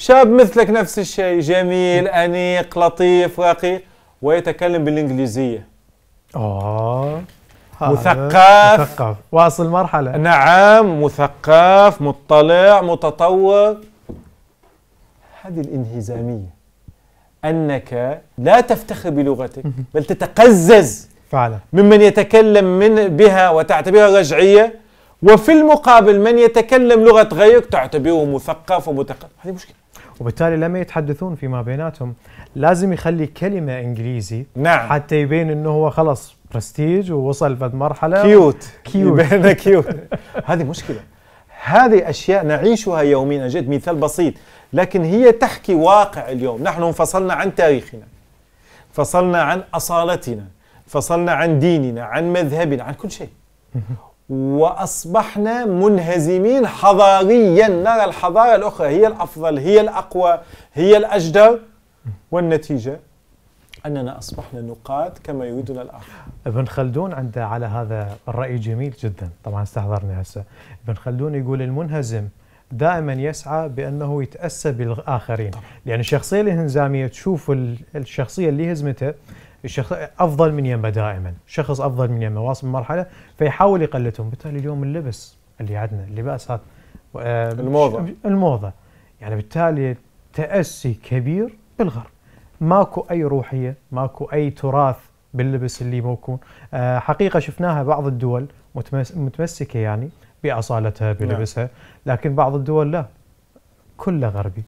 شاب مثلك نفس الشيء جميل أنيق لطيف رقيق ويتكلم بالإنجليزية آه مثقف مثقف واصل مرحلة نعم مثقف مطلع متطور هذه الانهزامية أنك لا تفتخر بلغتك بل تتقزز فعلا ممن يتكلم من بها وتعتبرها رجعية وفي المقابل من يتكلم لغه غيرك تعتبره مثقف ومتقدم هذه مشكله وبالتالي لما يتحدثون فيما بيناتهم لازم يخلي كلمه انجليزي نعم حتى يبين انه هو خلص برستيج ووصل في مرحله كيوت كيوت يبين كيوت هذه مشكله هذه اشياء نعيشها يوميا جد مثال بسيط لكن هي تحكي واقع اليوم نحن انفصلنا عن تاريخنا فصلنا عن اصالتنا فصلنا عن ديننا عن مذهبنا عن كل شيء واصبحنا منهزمين حضاريا نرى الحضاره الاخرى هي الافضل هي الاقوى هي الاجدر والنتيجه اننا اصبحنا نقاد كما يريدنا الاخر. ابن خلدون عنده على هذا الراي جميل جدا، طبعا استحضرني هسه. ابن خلدون يقول المنهزم دائما يسعى بانه يتاسى بالاخرين، طبعا. لان الشخصيه الانهزاميه تشوف الشخصيه اللي هزمتها الشخص افضل من يمه دائما شخص افضل من يمه واصل مرحله فيحاول يقلدهم بالتالي اليوم اللبس اللي عندنا اللباس هذا آه، الموضه الموضه يعني بالتالي تاسي كبير بالغرب ماكو اي روحيه ماكو اي تراث باللبس اللي موكون أه حقيقه شفناها بعض الدول متمسكه يعني باصالتها نعم. بلبسها لكن بعض الدول لا كله غربي